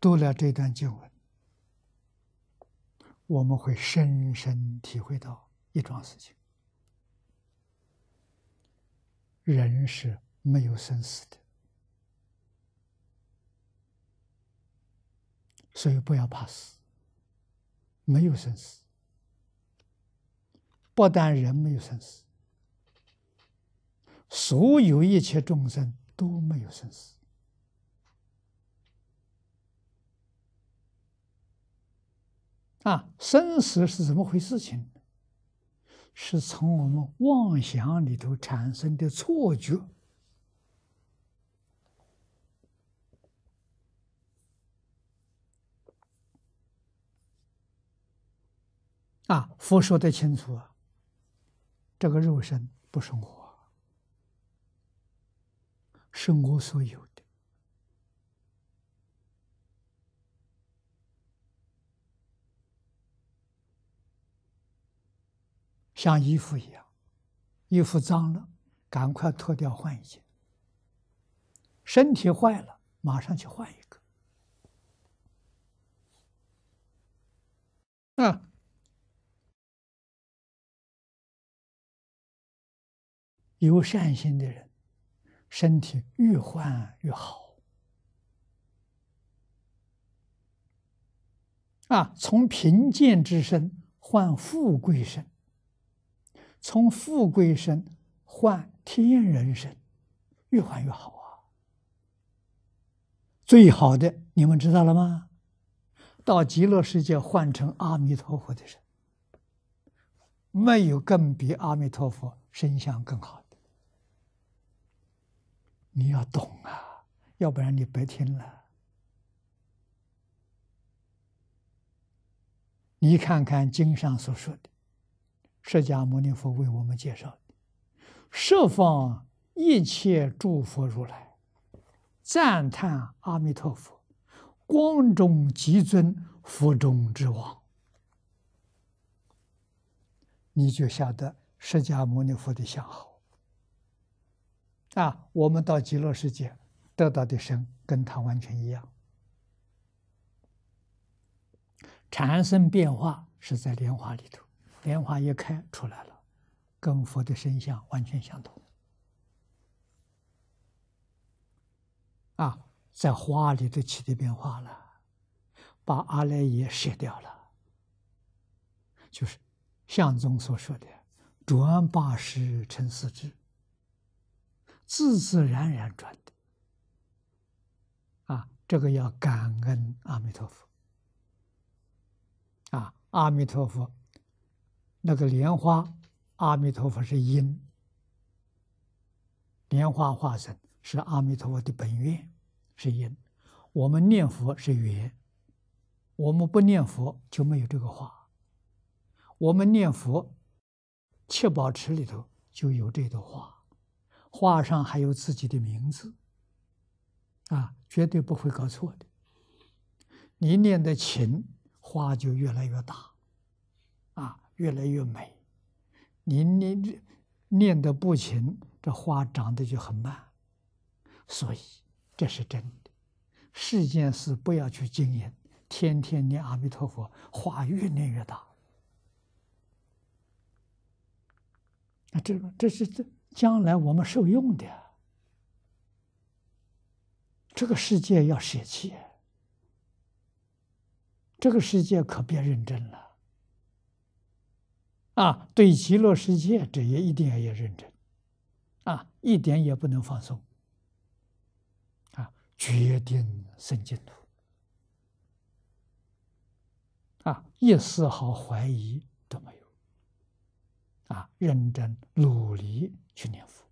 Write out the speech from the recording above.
读了这段经文，我们会深深体会到一桩事情：人是没有生死的，所以不要怕死。没有生死，不但人没有生死，所有一切众生都没有生死。啊，生死是怎么回事？情是从我们妄想里头产生的错觉。啊，佛说的清楚啊，这个肉身不是我，是我所有。像衣服一样，衣服脏了，赶快脱掉换一件；身体坏了，马上去换一个。啊，有善心的人，身体越换越好。啊，从贫贱之身换富贵身。从富贵身换天人身，越换越好啊！最好的，你们知道了吗？到极乐世界换成阿弥陀佛的人，没有更比阿弥陀佛身相更好的。你要懂啊，要不然你别听了。你看看经上所说的。释迦牟尼佛为我们介绍的，设放一切诸佛如来，赞叹阿弥陀佛，光中极尊，佛中之王。你就晓得释迦牟尼佛的相好。啊，我们到极乐世界得到的身，跟他完全一样。产生变化是在莲花里头。莲花一开出来了，跟佛的身相完全相同。啊，在花里的起的变化了，把阿赖耶舍掉了，就是相宗所说的转八十成四智，自自然然转的。啊，这个要感恩阿弥陀佛。啊，阿弥陀佛。那个莲花，阿弥陀佛是因。莲花化身是阿弥陀佛的本愿，是因。我们念佛是缘，我们不念佛就没有这个话。我们念佛，七宝池里头就有这朵花，花上还有自己的名字，啊，绝对不会搞错的。你念的勤，花就越来越大，啊。越来越美，你念念的不勤，这花长得就很慢，所以这是真的。世间事不要去经营，天天念阿弥陀佛，花越念越大。那这这是这将来我们受用的。这个世界要舍弃，这个世界可别认真了。啊，对极乐世界这也一定要要认真，啊，一点也不能放松，啊，决定生净土，啊，一丝毫怀疑都没有，啊，认真努力去念佛。